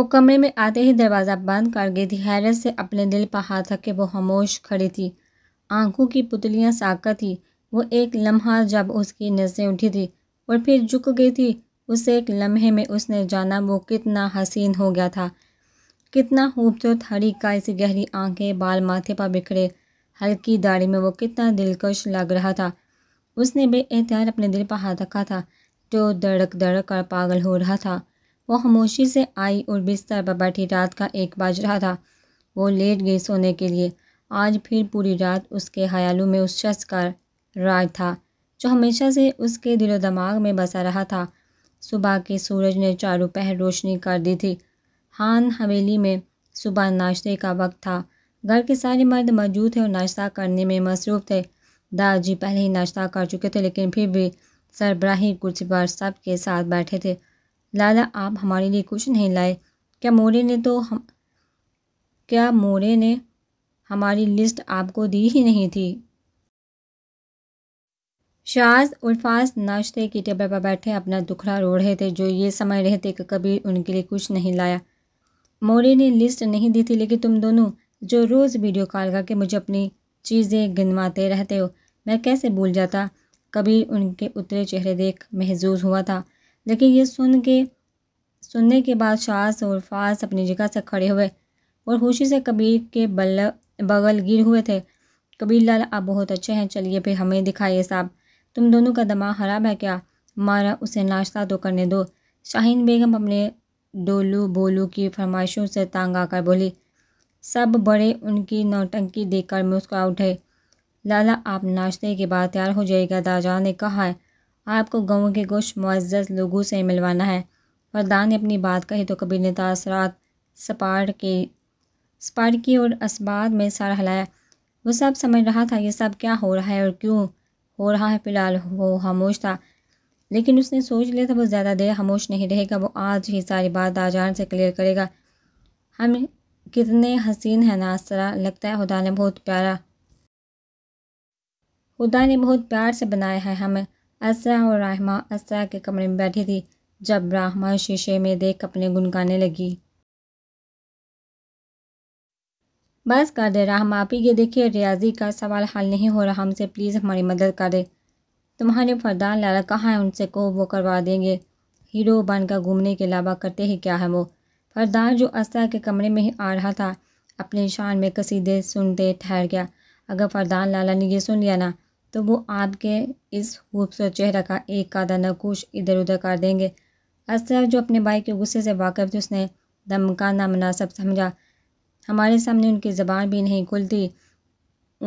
वो कमरे में आते ही दरवाज़ा बंद कर गई थी हैरत से अपने दिल पर हाथ रख के वो खामोश खड़ी थी आंखों की पुतलियां साका थी वो एक लम्हा जब उसकी नज़रें उठी थी और फिर झुक गई थी उसे एक लम्हे में उसने जाना वो कितना हसीन हो गया था कितना खूबसूरत हरी का इसी गहरी आंखें बाल माथे पर बिखरे हल्की दाढ़ी में वो कितना दिलकश लग रहा था उसने बेएहतियात अपने दिल पर हाथ रखा था जो दड़क दड़क कर पागल हो रहा था वो खामोशी से आई और बिस्तर पर बैठी रात का एक बज रहा था वो लेट गई सोने के लिए आज फिर पूरी रात उसके ख्यालों में उस शख्स का राज था जो हमेशा से उसके दिलो दिमाग में बसा रहा था सुबह के सूरज ने चारों पहर रोशनी कर दी थी हान हवेली में सुबह नाश्ते का वक्त था घर के सारे मर्द मौजूद थे और नाश्ता करने में मसरूफ़ थे दादाजी पहले ही नाश्ता कर चुके थे लेकिन फिर भी सरबराही कुर्सी पर सबके साथ बैठे थे लाला आप हमारे लिए कुछ नहीं लाए क्या मोरे ने तो हम क्या मोरे ने हमारी लिस्ट आपको दी ही नहीं थी शाज उल्फाज नाश्ते की टेबल पर बैठे अपना दुखड़ा रो रहे थे जो ये समय रहते कि कभी उनके लिए कुछ नहीं लाया मोरे ने लिस्ट नहीं दी थी लेकिन तुम दोनों जो रोज़ वीडियो कॉल करके मुझे अपनी चीज़ें गिनवाते रहते हो मैं कैसे भूल जाता कभी उनके उतरे चेहरे देख महजूज हुआ था लेकिन ये सुन के सुनने के बाद शास और फास अपनी जगह से खड़े हुए और खुशी से कबीर के बल बगल गिर हुए थे कबीर लाल आप बहुत अच्छे हैं चलिए फिर हमें दिखाइए साहब तुम दोनों का दिमाग ख़राब है क्या मारा उसे नाश्ता तो करने दो शाहीन बेगम अपने डोलू बोलू की फरमाइशों से तांग आकर बोली सब बड़े उनकी नौटंकी देखकर मुस्कुरा उठे लाला आप नाश्ते के बाद तैयार हो जाएगा दाजा ने कहा है आपको गाँव के गोश्त मुआज़ लोगों से मिलवाना है वरदान ने अपनी बात कही तो कबीर ने तासरात सपाट के सपाट की और इस्बात में सर हिलाया वो सब समझ रहा था ये सब क्या हो रहा है और क्यों हो रहा है फ़िलहाल वो खामोश था लेकिन उसने सोच लिया था वो ज़्यादा देर खामोश नहीं रहेगा वो आज ही सारी बात आजान से क्लियर करेगा हम कितने हसीन है नासरा लगता है खुदा ने बहुत प्यारा खुदा ने बहुत प्यार से बनाया है हमें असरा और राहमा असरा के कमरे में बैठी थी जब राहमा शीशे में देख अपने गुनगाने लगी बस कर दे राहमा आप ही ये देखिए रियाजी का सवाल हल नहीं हो रहा हमसे प्लीज़ हमारी मदद कर दे तुम्हारे फरदान लाला कहाँ है उनसे को वो करवा देंगे हीरो बनकर घूमने के अलावा करते ही क्या है वो फरदान जो असरा के कमरे में ही आ रहा था अपने शान में कसीदे सुनते ठहर गया अगर फरदान लाला ने यह सुन लिया ना तो वो आपके इस खूबसूरत चेहरा का एक आधा नकुश इधर उधर कर देंगे असर जो अपने भाई के गुस्से से वाकफ थे उसने दम मुनासब समझा हमारे सामने उनकी ज़बान भी नहीं खुलती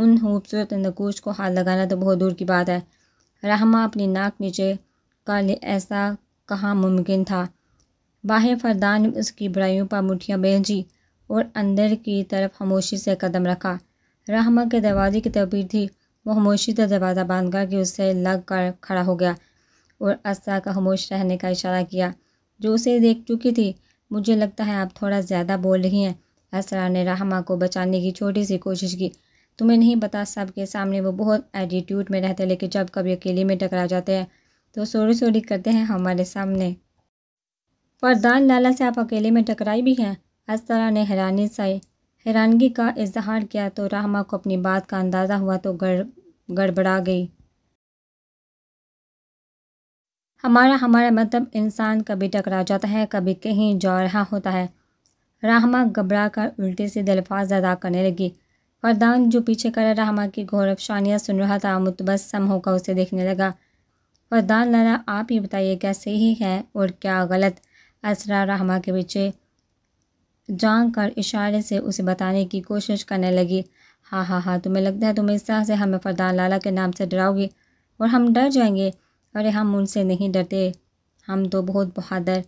उन खूबसूरत नकुश को हाथ लगाना तो बहुत दूर की बात है रहमा अपनी नाक नीचे कर ले ऐसा कहाँ मुमकिन था बाहर फरदान उसकी बुराइयों पर मुठियाँ बेची और अंदर की तरफ खामोशी से कदम रखा रहमा के दरवाजे की तबीर थी वो खामोशी से दरवाज़ा बांधकर करके उससे लग कर खड़ा हो गया और अस्ता का खामोश रहने का इशारा किया जो उसे देख चुकी थी मुझे लगता है आप थोड़ा ज़्यादा बोल रही हैं असरा ने रहमा को बचाने की छोटी सी कोशिश की तुम्हें नहीं पता सबके सामने वो बहुत एटीट्यूड में रहते लेकिन जब कभी अकेले में टकरा जाते हैं तो सोरी सोरी करते हैं हमारे सामने फरदान लाला से आप अकेले में टकराई भी हैं असरा ने हैरानी साई हैरानगी का इजहार किया तो राहमा को अपनी बात का अंदाज़ा हुआ तो गड़ गड़बड़ा गई हमारा हमारा मतलब इंसान कभी टकरा जाता है कभी कहीं जा रहा होता है राहमा घबरा कर उल्टे से दिलफाज अदा करने लगी फरदान जो पीछे कर राहमा की गौरव शानिया सुन रहा था मुतबसम होकर उसे देखने लगा फरदान लाला आप ही बताइए क्या सही है और क्या गलत असरा रहमा के पीछे जान कर इशारे से उसे बताने की कोशिश करने लगी हाँ हाँ हाँ तुम्हें लगता है तुम इस तरह से हमें फरदान लाला के नाम से डराओगे और हम डर जाएंगे अरे हम उनसे नहीं डरते हम तो बहुत बहादुर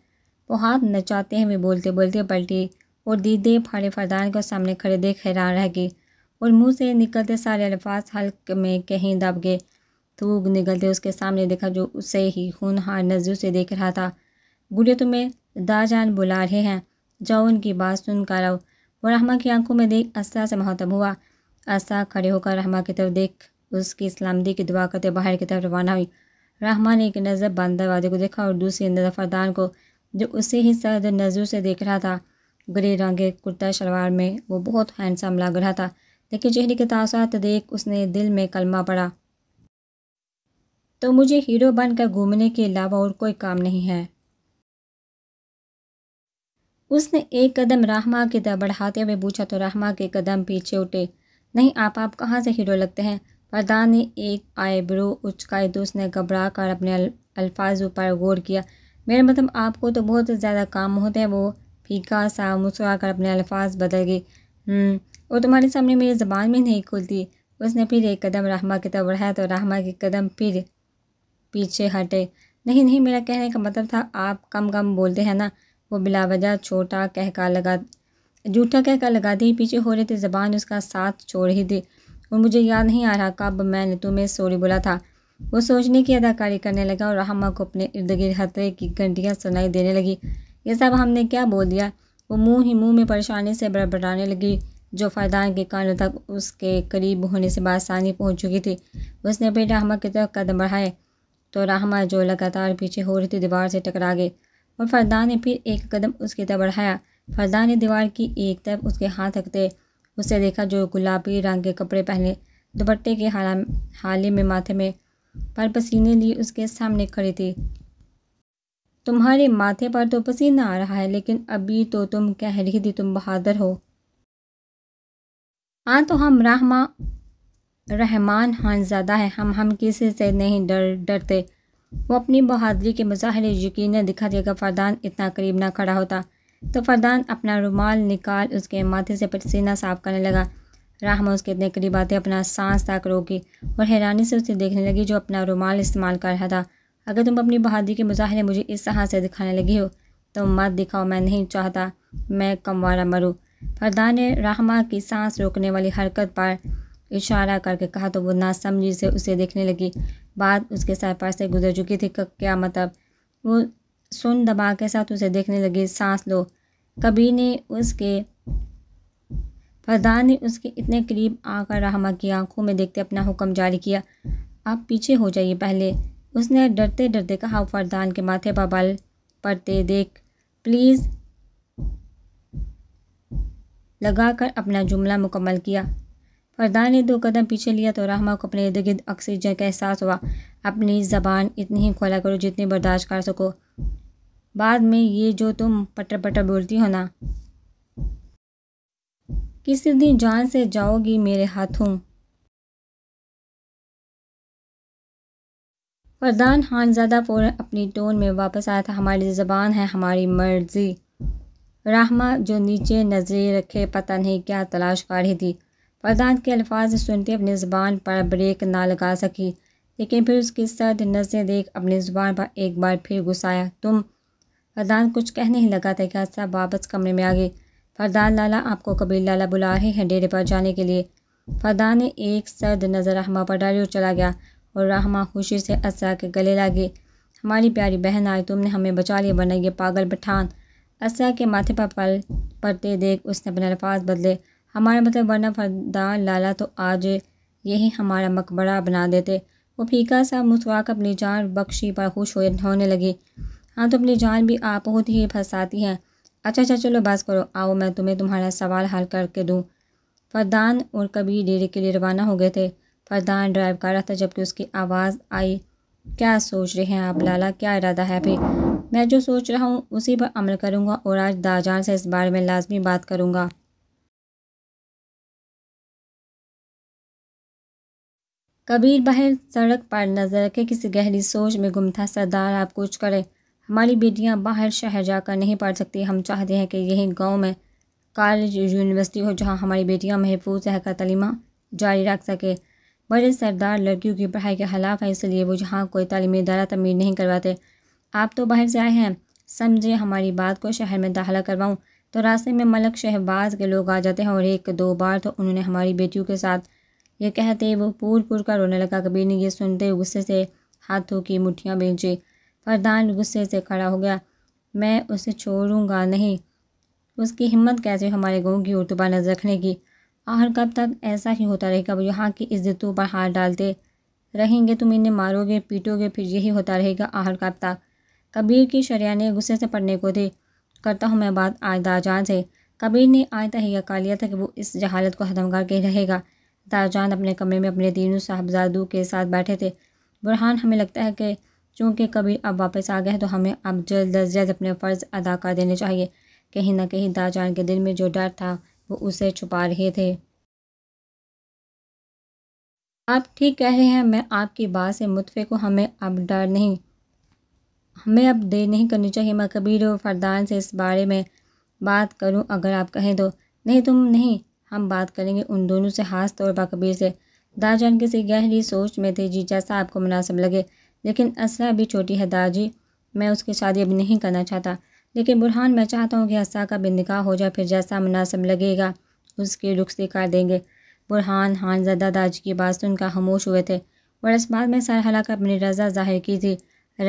बहुत नचाते वे बोलते बोलते पलटी और दीदे फाड़े फरदान के सामने खड़े देख हैरान रह गई और मुंह से निकलते सारे अल्फाज हल्क में कहीं दब गए थूक निकलते उसके सामने देखा जो उसे ही खूनहार नजरों से देख रहा था बुढ़े तुम्हें दाजान बुला रहे हैं जाओ उनकी बात सुन कर आओ वो रहमा की आंखों में देख अस्सा से महतब हुआ अस्सा खड़े होकर रहमा की तरफ देख उसकी सलामती की दुआ करते बाहर की तरफ रवाना हुई रहमा ने एक नज़र बांदा वादे को देखा और दूसरी नज़र फरदान को जो उसे ही सर्द नज़रों से देख रहा था ग्रे के कुर्ता शलवार में वो बहुत हैंडसम लग रहा था लेकिन चेहरे के तासात देख उसने दिल में कलमा पड़ा तो मुझे हीरो बनकर घूमने के अलावा और कोई काम नहीं है उसने एक कदम राहमा की तरफ बढ़ाते हुए पूछा तो राहमा के कदम पीछे उठे नहीं आप आप कहाँ से हीरो लगते हैं फरदान ने एक आईब्रो उचकाई तो उसने घबरा कर अपने अल, अल्फाज पर गौर किया मेरा मतलब आपको तो बहुत ज़्यादा काम होते हैं वो फीका सा मुस्कुरा कर अपने अल्फाज बदल गए और हम्म, तुम्हारे सामने मेरी ज़बान में नहीं खुलती उसने फिर एक कदम रहमा की तरफ बढ़ाया तो रहमा के कदम फिर पीछे हटे नहीं नहीं मेरा कहने का मतलब था आप कम कम बोलते हैं ना वो बिलावजा छोटा कहका लगा झूठा कहका लगा दी पीछे हो रहे थे ज़बान उसका साथ छोड़ ही दी और मुझे याद नहीं आ रहा कब मैंने तुम्हें सॉरी बोला था वो सोचने की अदाकारी करने लगा और रहमा को अपने इर्द गिर्द खतरे की घंटियाँ सुनाई देने लगी ये सब हमने क्या बोल दिया वो मुंह ही मुंह में परेशानी से बड़बड़ाने लगी जो फायदान के कानों तक उसके करीब होने से बासानी पहुंच चुकी थी उसने अपने रहमा की तरफ कदम बढ़ाए तो रहमा जो लगातार पीछे हो रही थी दीवार से टकरा गई और फरदा ने फिर एक कदम उसकी तरफ बढ़ाया फरदा ने दीवार की एक तरफ उसके हाथ रखते उसे देखा जो गुलाबी रंग के कपड़े पहने दुपट्टे के हाला हाले में माथे में पर पसीने लिए उसके सामने खड़ी थी तुम्हारे माथे पर तो पसीना आ रहा है लेकिन अभी तो तुम कह रही थी तुम बहादुर हो हाँ तो हम रहमा रहमान हानजादा है हम हम किसी से नहीं डर डरते वो अपनी बहादरी के मुजाहरे यकीन दिखा थी अगर फ़रदान इतना करीब ना खड़ा होता तो फ़रदान अपना रुमाल निकाल उसके माथे से पसीना साफ करने लगा राहमा उसके इतने करीब आते अपना सांस तक रोकी और हैरानी से उसे देखने लगी जो अपना रुमाल इस्तेमाल कर रहा था अगर तुम अपनी बहादुरी के मुजाहरे मुझे इस तरह से दिखाने लगी हो तो मत दिखाओ मैं नहीं चाहता मैं कमवारा मरूँ फरदान ने राहमा की सांस रोकने वाली हरकत पर इशारा करके कहा तो वो नासमझी से उसे देखने लगी बात उसके पास से गुजर चुकी थी क्या मतलब वो सुन दबा के साथ उसे देखने लगी सांस लो कबीर ने उसके फरदान ने उसके इतने करीब आकर रहमा की आंखों में देखते अपना हुक्म जारी किया आप पीछे हो जाइए पहले उसने डरते डरते कहा फरदान के माथे पर बल पड़ते देख प्लीज़ लगाकर अपना जुमला मुकम्मल किया फरदान ने दो कदम पीछे लिया तो रहमा को अपने इर्द गिर्द ऑक्सीजन का एहसास हुआ अपनी ज़बान इतनी ही खोला करो जितनी बर्दाश्त कर सको बाद में ये जो तुम पटर पटर बोलती हो ना किसी दिन जान से जाओगी मेरे हाथों फरदान ज्यादा फौरन अपनी टोन में वापस आया था हमारी ज़बान है हमारी मर्जी रहमा जो नीचे नज़रें रखे पता नहीं क्या तलाश कर रही थी फरदान के अल्फाज सुनते अपनी ज़ुबान पर ब्रेक ना लगा सकी लेकिन फिर उसकी सर्द नजरें देख अपनी ज़ुबान पर एक बार फिर गुस्साया तुम फरदान कुछ कहने ही लगा था कि हादसा वापस कमरे में आ गए फरदान लाला आपको कबीर लाला बुला रहे हैं डेरे पर जाने के लिए फरदान ने एक सर्द नज़र रहमा पर डाली और चला गया और रहमा खुशी से असा के गले लागे हमारी प्यारी बहन आई तुमने हमें बचा लिया वरना ये पागल पठान असा के माथे पर पल पड़ते देख उसने अपने अल्फाज बदले हमारा मतलब वरना फरदार लाला तो आज यही हमारा मकबरा बना देते वो फीका सा मुस्वाक अपनी जान बख्शी पर खुश हो होने लगी हाँ तो अपनी जान भी आप बहुत ही फंसाती हैं अच्छा अच्छा चलो बस करो आओ मैं तुम्हें तुम्हारा सवाल हल करके दूँ फरदान और कबीर डेरे के लिए रवाना हो गए थे फरदान ड्राइव कर रहा था जबकि उसकी आवाज़ आई क्या सोच रहे हैं आप लाला क्या इरादा है फिर मैं जो सोच रहा हूँ उसी पर अमल करूँगा और आज दाजान से इस बारे में लाजमी बात करूँगा कबीर बहर सड़क पर नजर रखे किसी गहरी सोच में गुम था सरदार आप कुछ करें हमारी बेटियां बाहर शहर जाकर नहीं पढ़ सकती हम चाहते हैं कि यही गांव में कॉलेज यूनिवर्सिटी हो जहां हमारी बेटियां महफूज रहकर तलीमा जारी रख सके बड़े सरदार लड़कियों की पढ़ाई के खिलाफ है इसलिए वो जहाँ कोई तालीमी इदारा तमीर नहीं करवाते आप तो बाहर से आए हैं समझे हमारी बात को शहर में दाखिला करवाऊँ तो रास्ते में मलक शहबाज के लोग आ जाते हैं और एक दो बार तो उन्होंने हमारी बेटियों के साथ यह कहते वो पूर पूर कर रोने लगा कबीर ने यह सुनते गुस्से से हाथों की मुठियाँ बेची फरदान गुस्से से खड़ा हो गया मैं उसे छोड़ूंगा नहीं उसकी हिम्मत कैसे हमारे गाँव की पर नजर रखने की आखिर कब तक ऐसा ही होता रहेगा वो यहाँ की इज्जतों पर हाथ डालते रहेंगे तुम इन्हें मारोगे पीटोगे फिर यही होता रहेगा आखिर कब तक कबीर की शरियाने गुस्से से पढ़ने को थी करता हूँ मैं बात आयदा जान से कबीर ने आयता ही यह कहा लिया था कि वो इस जहालत को ख़त्म करके रहेगा ताजान अपने कमरे में अपने तीनों साहबजादों के साथ बैठे थे बुरहान हमें लगता है कि चूँकि कबीर अब वापस आ गए तो हमें अब जल्द अज जल्द अपने फ़र्ज़ अदा कर देने चाहिए कहीं ना कहीं दाजान के दिल में जो डर था वो उसे छुपा रहे थे आप ठीक कह रहे हैं मैं आपकी बात से मुतफ़े को हमें अब डर नहीं हमें अब देर नहीं करनी चाहिए मैं कबीर फरदान से इस बारे में बात करूं अगर आप कहें तो नहीं तुम नहीं हम बात करेंगे उन दोनों से खास तौर पर कबीर से जान किसी गहरी सोच में थे जी जैसा आपको मुनासिब लगे लेकिन असला अभी छोटी है दाजी मैं उसकी शादी अब नहीं करना चाहता लेकिन बुरहान मैं चाहता हूँ कि असला का बिनिका हो जाए फिर जैसा मुनासिब लगेगा उसकी रुख से कर देंगे बुरहान हानजदा दाजी की बात सुनकर खामोश हुए थे और इस बात में सरहला कर अपनी रजा जाहिर की थी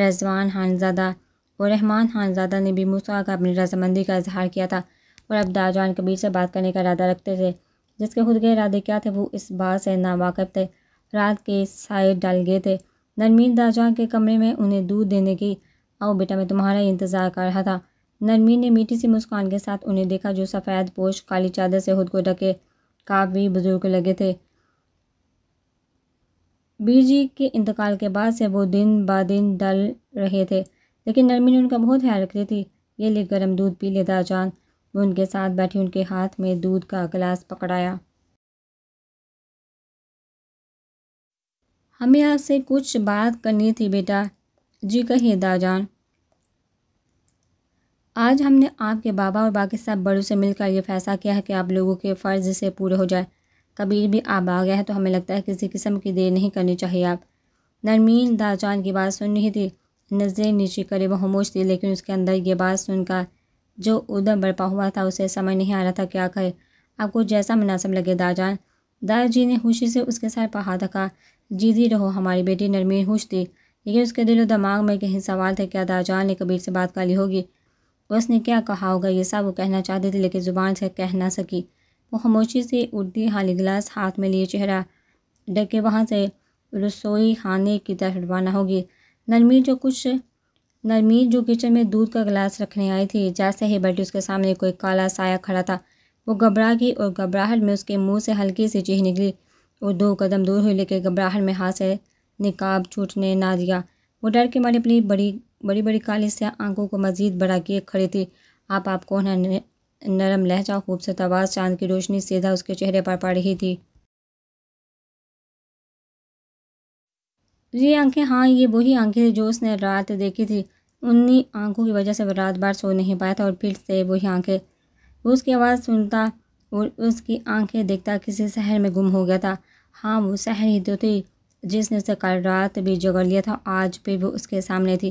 रजवान हानजादा और रहमान हानजादा ने भी मूसा का अपनी रजामंदी का इजहार किया था और अब दाजान कबीर से बात करने का इरादा रखते थे जिसके खुद के इरादे क्या थे वो इस बात से नावाकफ थे रात के साए डाल गए थे नरमीन दाजान के कमरे में उन्हें दूध देने की आओ बेटा मैं तुम्हारा ही इंतज़ार कर रहा था नरमीन ने मीठी सी मुस्कान के साथ उन्हें देखा जो सफ़ेद पोश काली चादर से खुद को ढके काफ़ी बुजुर्ग लगे थे बीर जी के इंतकाल के बाद से वो दिन बा दिन डल रहे थे लेकिन नरमीन उनका बहुत ख्याल रखती थी ये ले गर्म दूध पी लेता दारजान वो उनके साथ बैठी उनके हाथ में दूध का गिलास पकड़ाया हमें आपसे कुछ बात करनी थी बेटा जी कहिए दाजान आज हमने आपके बाबा और बाकी सब बड़ों से मिलकर ये फैसला किया है कि आप लोगों के फ़र्ज़ से पूरे हो जाए कबीर भी आप आ गया है तो हमें लगता है किसी किस्म की देर नहीं करनी चाहिए आप नरमीन दाजान की बात सुन रही थी नज़रें नीचे करे वह होमोश थी लेकिन उसके अंदर ये बात सुनकर जो उधर बरपा हुआ था उसे समझ नहीं आ रहा था क्या कहे आपको जैसा मुनासिब लगे दाजान दादाजी ने खुशी से उसके सर पर हाथ रखा जीदी रहो हमारी बेटी नरमीर खुश थी लेकिन उसके दिलो दिमाग में कहीं सवाल थे क्या दाजान ने कबीर से बात कर ली होगी उसने क्या कहा होगा ये सब वो कहना चाहती थी लेकिन ज़ुबान से कह ना सकी वो खामोशी से उड़ती हाली गिलास हाथ में लिए चेहरा डर के वहाँ से रसोई खाने की तरफ रवाना होगी नरमी जो कुछ नरमीन जो किचन में दूध का गिलास रखने आई थी जैसे ही बैठी उसके सामने कोई काला साया खड़ा था वो घबरा गई और घबराहट में उसके मुंह से हल्की सी चीह निकली और दो कदम दूर हुई लेकिन घबराहट में हाथ से निकाब छूटने ना दिया वो डर के मारे अपनी बड़ी बड़ी बड़ी काली से आंखों को मजीद बढ़ा किए खड़ी थी आप आपको नरम लहजा खूबसूरत आवाज़ चांद की रोशनी सीधा उसके चेहरे पर पड़ रही थी ये आंखें हाँ ये वही आंखें जो उसने रात देखी थी उन्हीं आंखों की वजह से वह रात भर सो नहीं पाया था और फिर से वही आंखें उसकी आवाज़ सुनता और उसकी आंखें देखता किसी शहर में गुम हो गया था हाँ वो शहर ही तो थी जिसने उसे कल रात भी जगड़ लिया था आज भी वो उसके सामने थी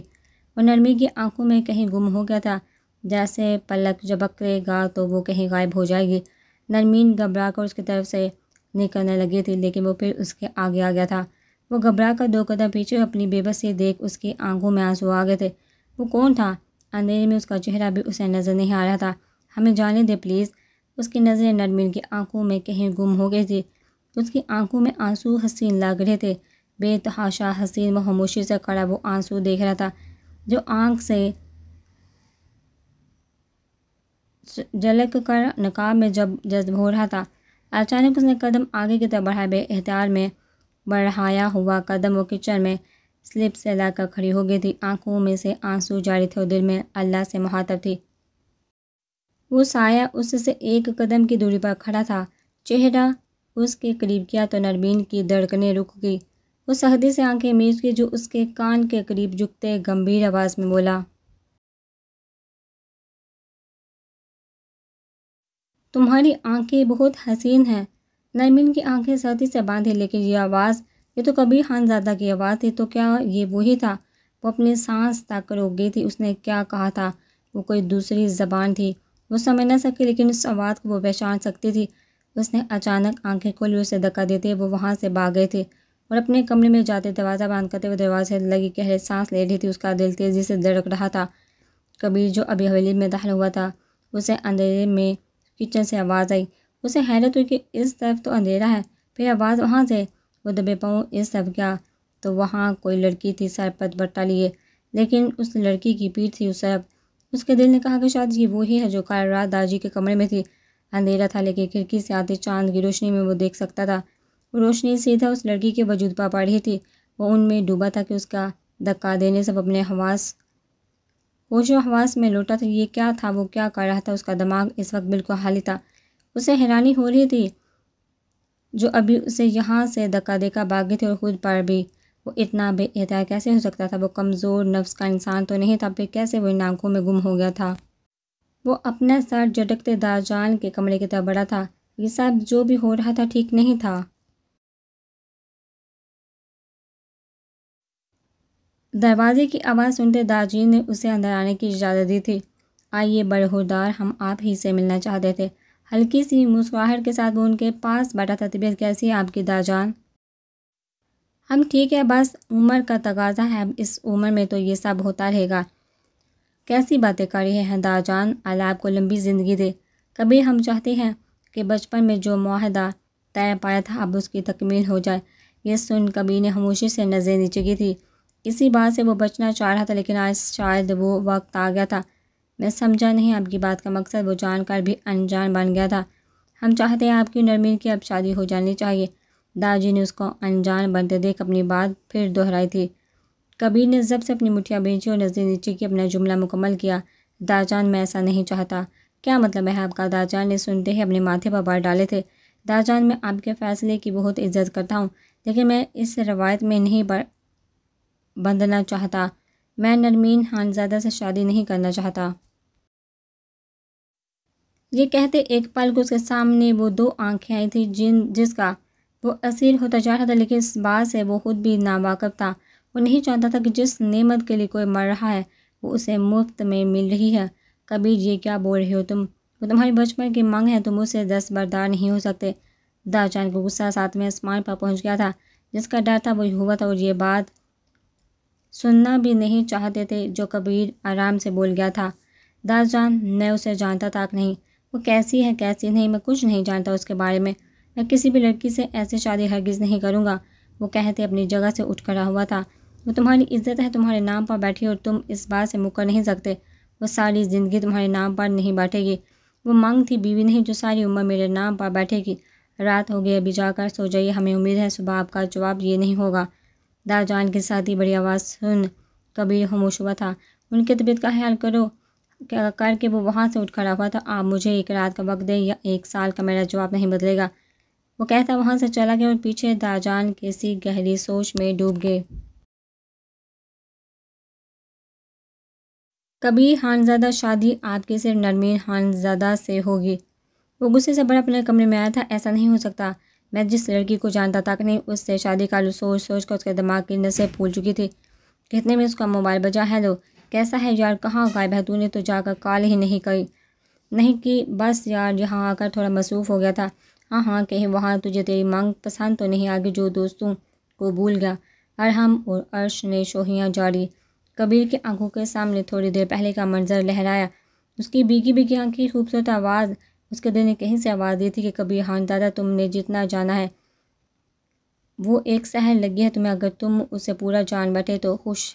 वो नरमी की आंखों में कहीं गुम हो गया था जैसे पलक झपकेगा तो वो कहीं गायब हो जाएगी नरमीन घबरा कर उसकी तरफ से निकलने लगी थी लेकिन वो फिर उसके आगे आ गया था वो घबरा कर दो कदम पीछे अपनी बेबस से देख उसकी आंखों में आंसू आ गए थे वो कौन था अंधेरे में उसका चेहरा भी उसे नज़र नहीं आ रहा था हमें जाने दे प्लीज़ उसकी नज़रें नरमिन की आंखों में कहीं गुम हो गई थी उसकी आंखों में आंसू हसीन लग रहे थे बेतहाशा हसीन व खामोशी से खड़ा वो आंसू देख रहा था जो आंख से झलक कर नकाब में जब जज्ब हो रहा था अचानक उसने कदम आगे की तरफ बढ़ाए एहतियार में बढ़ाया हुआ कदम वो किचन में स्लिप से लाकर खड़ी हो गई थी आंखों में से आंसू जारी थे और दिल में अल्लाह से मुहातब थी वो साया उससे एक कदम की दूरी पर खड़ा था चेहरा उसके करीब किया तो नरबीन की धड़कने रुक गई वो सहदी से आंखें मीच गई जो उसके कान के करीब झुकते गंभीर आवाज़ में बोला तुम्हारी आंखें बहुत हसीन हैं नरमीन की आंखें सर्दी से बांधे लेकिन यह आवाज़ ये तो कभी खानजादा की आवाज़ थी तो क्या ये वही था वो अपनी सांस तक रोक गई थी उसने क्या कहा था वो कोई दूसरी ज़बान थी वो समझ ना सकी लेकिन उस आवाज़ को वो पहचान सकती थी उसने अचानक आंखें खोली उसे धक्का देते वो वहाँ से भाग गए थे और अपने कमरे में जाते दरवाज़ा बंद करते हुए दरवाजे लगी गहरे सांस ले रही थी उसका दिल तेज़ी से धड़क रहा था कबीर जो अभी हवेली में दाखिल हुआ था उसे अंधेरे में किचन से आवाज़ आई उसे हैरत हुई कि इस तरफ तो अंधेरा है फिर आवाज़ वहाँ से वो दबे पाऊँ ये सब क्या तो वहाँ कोई लड़की थी सरपत बट्टा लिए लेकिन उस लड़की की पीठ थी उस उसके दिल ने कहा कि शायद ये वो ही है जो कल रात दाजी के कमरे में थी अंधेरा था लेकिन खिड़की से आते चांद की रोशनी में वो देख सकता था वो रोशनी सीधा उस लड़की के वजूद पर पा रही थी वो उनमें डूबा था कि उसका धक्का देने सब अपने हवास होशो हवास में लौटा था ये क्या था वो क्या कर रहा था उसका दिमाग इस वक्त बिल्कुल हाली था उसे हैरानी हो रही थी जो अभी उसे यहाँ से धक्का देखा बाग़ी थी और खुद पर भी वो इतना बेहतर कैसे हो सकता था वो कमज़ोर नफ्स का इंसान तो नहीं था फिर कैसे वो इन आँखों में गुम हो गया था वो अपना सर झटकते दारजान के कमरे की तरफ बड़ा था ये सब जो भी हो रहा था ठीक नहीं था दरवाजे की आवाज़ सुनते दाजी ने उसे अंदर आने की इजाज़त दी थी आइए बड़होदार हम आप ही से मिलना चाहते थे हल्की सी मुस्कुराहट के साथ वो उनके पास बैठा था तबीयत कैसी है आपकी दाजान हम ठीक है बस उम्र का तकाजा है इस उम्र में तो ये सब होता रहेगा कैसी बातें कर रहे हैं दाजान अल्लाह आपको लंबी ज़िंदगी दे कभी हम चाहते हैं कि बचपन में जो माहदा तय पाया था अब उसकी तकमील हो जाए ये सुन कभी ने खामोशी से नज़रें नीचे की थी इसी बात से वो बचना चाह रहा था लेकिन आज शायद वो वक्त आ गया था मैं समझा नहीं आपकी बात का मकसद वो जानकर भी अनजान बन गया था हम चाहते हैं आपकी नरमीन की अब शादी हो जानी चाहिए दादाजी ने उसको अनजान बनते देख अपनी बात फिर दोहराई थी कबीर ने जब से अपनी मुठिया बेची और नजर नीचे की अपना जुमला मुकम्मल किया दाजान मैं ऐसा नहीं चाहता क्या मतलब है आपका दाजान ने सुनते ही अपने माथे पर बार डाले थे दाजान मैं आपके फ़ैसले की बहुत इज्जत करता हूँ लेकिन मैं इस रवायत में नहीं बंधना चाहता मैं नरमीन हानजादा से शादी नहीं करना चाहता ये कहते एक पल को उसके सामने वो दो आंखें आई थी जिन जिसका वो असीर होता जा रहा था लेकिन इस बात से वो खुद भी नावाकब था वो नहीं चाहता था कि जिस नेमत के लिए कोई मर रहा है वो उसे मुफ्त में मिल रही है कबीर ये क्या बोल रहे हो तुम वो तुम्हारी बचपन की मांग है तुम उससे दस बरदार नहीं हो सकते दाचान को गुस्सा साथ में आसमान पर पहुंच गया था जिसका डर था वो हुआ था और ये बात सुनना भी नहीं चाहते थे जो कबीर आराम से बोल गया था दाचान मैं उसे जानता था नहीं वो कैसी है कैसी नहीं मैं कुछ नहीं जानता उसके बारे में मैं किसी भी लड़की से ऐसे शादी हरगिज़ नहीं करूँगा वो कहते अपनी जगह से उठ खड़ा हुआ था वो तुम्हारी इज्जत है तुम्हारे नाम पर बैठी और तुम इस बात से मुकर नहीं सकते वो सारी ज़िंदगी तुम्हारे नाम पर नहीं बैठेगी वो मांग थी बीवी नहीं जो सारी उम्र मेरे नाम पर बैठेगी रात हो गई अभी जाकर सो जाइए हमें उम्मीद है सुबह आपका जवाब ये नहीं होगा दाजान के साथ ही बड़ी आवाज़ सुन कबीर खामोश हुआ था उनकी तबीयत का ख्याल करो करके वो वहाँ से उठ खड़ा हुआ था आप मुझे एक रात का वक्त दें या एक साल का मेरा जवाब नहीं बदलेगा वो कहता वहाँ से चला गया और पीछे दाजान किसी गहरी सोच में डूब गए कभी हानजादा शादी आपके सिर्फ नरमीन हानजादा से होगी वो गुस्से से बड़ा अपने कमरे में आया था ऐसा नहीं हो सकता मैं जिस लड़की को जानता था कि नहीं उससे शादी का आलू सोच सोच कर उसके दिमाग की नसें फूल चुकी थी कितने में उसका मोबाइल बजा है लो कैसा है यार कहाँ गायब है तूने तो जाकर कॉल ही नहीं करी नहीं कि बस यार यहाँ आकर थोड़ा मसरूफ़ हो गया था हाँ हाँ कहीं वहाँ तुझे तेरी मांग पसंद तो नहीं आ गई जो दोस्तों को भूल गया अरहम और अर्श ने शोहियाँ जारी कबीर की आंखों के सामने थोड़ी देर पहले का मंजर लहराया उसकी बीगी बीगी आँखें खूबसूरत आवाज़ उसके दिल ने कहीं से आवाज़ दी थी कि कबीर हाँ दादा तुमने जितना जाना है वो एक शहर लगी है तुम्हें अगर तुम उसे पूरा जान बैठे तो खुश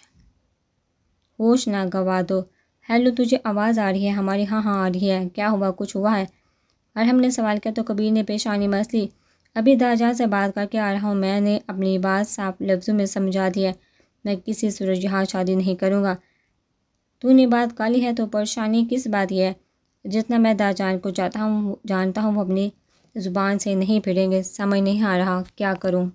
होश ना गवा दो हेलो तुझे आवाज़ आ रही है हमारी हाँ हाँ आ रही है क्या हुआ कुछ हुआ है और हमने सवाल किया तो कबीर ने पेशानी मस ली अभी दाजा से बात करके आ रहा हूँ मैंने अपनी बात साफ लफ्ज़ों में समझा दी है मैं किसी सूरज यहाँ शादी नहीं करूँगा तूने बात काली है तो परेशानी किस बात यह है जितना मैं दाजान को चाहता हूँ जानता हूँ वो अपनी ज़ुबान से नहीं फिरेंगे समझ नहीं आ रहा क्या करूँ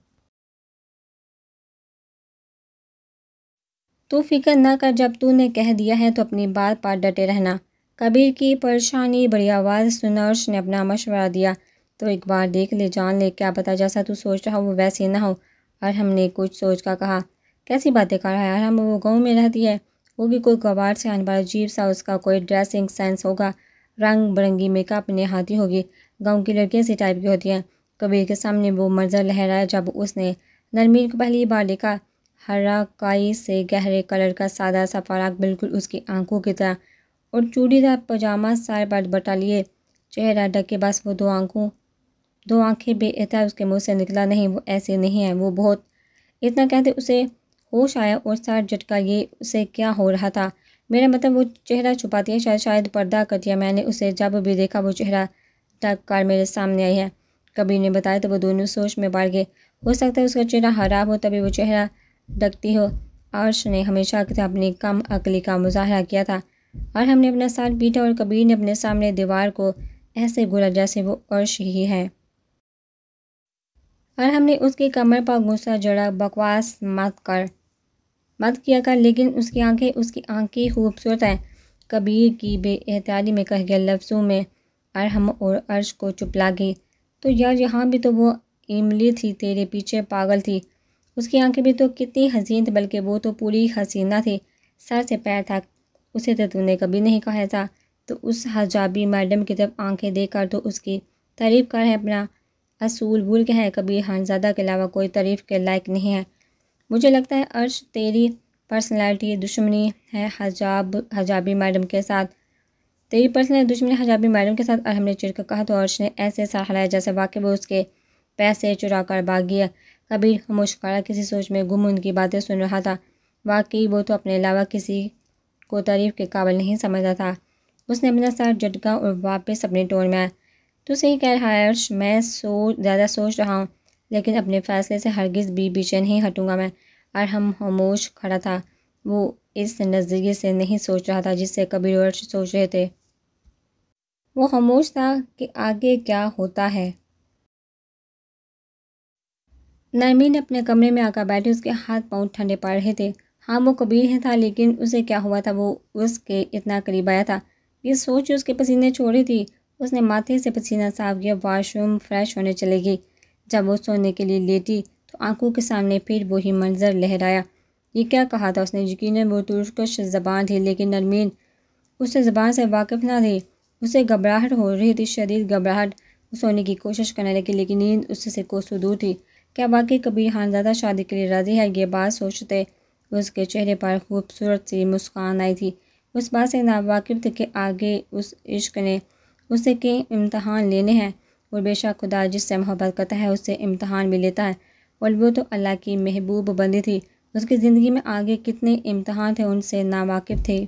तू फिक्र ना कर जब तूने कह दिया है तो अपनी बात पर डटे रहना कबीर की परेशानी बड़ी आवाज़ सुना उसने अपना मशवरा दिया तो एक बार देख ले जान ले क्या पता जैसा तू सोच रहा हो वो वैसे ना हो और हमने कुछ सोच का कहा कैसी बातें कर रहा है हम वो गाँव में रहती है वो भी कोई गवार से अनबार अजीब सा उसका कोई ड्रेसिंग सेंस होगा रंग बिरंगी मेकअप हाथी होगी गाँव की लड़कियाँ सी टाइप की होती हैं कबीर के सामने वो मर्जर लहराया जब उसने नरमीर को पहली बार देखा हरा काई से गहरे कलर का सादा सा फराक बिल्कुल उसकी आंखों की तरह और चूड़ीदार पजामा सारे बाट बटा लिए चेहरा ढके बस वो दो आंखों दो आंखें बेहतर उसके मुंह से निकला नहीं वो ऐसे नहीं है वो बहुत इतना कहते उसे होश आया और सार झटका ये उसे क्या हो रहा था मेरा मतलब वो चेहरा छुपाती है शायद शायद पर्दा कर दिया मैंने उसे जब भी देखा वो चेहरा ढक कर मेरे सामने आई है कबीर ने बताया तो वो दोनों सोच में बाढ़ गए हो सकता है उसका चेहरा हरा हो तभी वो चेहरा रखती हो आर्श ने हमेशा की तरह अपनी कम अकली का मुजाहरा किया था और हमने अपना साथ पीटा और कबीर ने अपने सामने दीवार को ऐसे घोला जैसे वो अर्श ही है और हमने उसकी कमर पर गुस्सा जड़ा बकवास मत कर मत किया कर लेकिन उसकी आंखें उसकी आंखें खूबसूरत हैं कबीर की बेहतियारी में कह गया लफ्ज़ों में और हम और अर्श को चुपला गई तो यार यहाँ भी तो वो इमली थी तेरे पीछे पागल थी उसकी आंखें भी तो कितनी हसीन थी बल्कि वो तो पूरी हसीना थी सर से पैर था उसे तो तूने कभी नहीं कहा था तो उस हजाबी मैडम की तरफ आंखें देकर तो उसकी तारीफ़ कर है अपना असूल भूल के है कभी हानजादा के अलावा कोई तारीफ़ के लायक नहीं है मुझे लगता है अर्श तेरी पर्सनैलिटी दुश्मनी है हजाब हजाबी मैडम के साथ तेरी पर्सनल दुश्मनी हजाबी मैडम के साथ और हमने चिड़कर कहा तो अर्श ने ऐसे सराहलाया जैसे वाकई वो उसके पैसे चुरा कर भाग गया कबीर खामोश खड़ा किसी सोच में गुम उनकी बातें सुन रहा था वाकई वो तो अपने अलावा किसी को तारीफ के काबिल नहीं समझता था उसने अपना सर झटका और वापस अपने टोन में आया तो सही कह रहा है अर्श मैं सोच ज़्यादा सोच रहा हूँ लेकिन अपने फ़ैसले से हरगिज़ भी पीछे नहीं हटूँगा मैं और हम खामोश खड़ा था वो इस नज़रिए से नहीं सोच रहा था जिससे कबीर और अर्श सोच रहे थे वो खामोश था कि आगे क्या होता है नरमीन अपने कमरे में आकर बैठी उसके हाथ पाँव ठंडे पड़ रहे थे हाँ वो कबीर है था लेकिन उसे क्या हुआ था वो उसके इतना करीब आया था ये सोच उसके पसीने छोड़ी थी उसने माथे से पसीना साफ किया वाशरूम फ्रेश होने चले गई जब वो सोने के लिए लेटी तो आंखों के सामने फिर वही मंजर लहराया ये क्या कहा था उसने यकीन वो तुरस्कश जबान थी लेकिन नरमीन उससे ज़बान से वाकिफ ना थी उसे घबराहट हो रही थी शदीद घबराहट सोने की कोशिश करने लगी लेकिन नींद उससे कोसों दूर थी क्या वाकई कबीर खान ज़्यादा शादी के लिए राज़ी है ये बात सोचते उसके चेहरे पर खूबसूरत सी मुस्कान आई थी उस बात से नावाकिफ थे कि आगे उस इश्क ने उसे के इम्तहान लेने हैं और बेशक खुदा जिससे मोहब्बत करता है उससे इम्तहान भी लेता है और वो तो अल्लाह की महबूब बंदी थी उसकी ज़िंदगी में आगे कितने इम्तहान थे उनसे नावाकिफ थे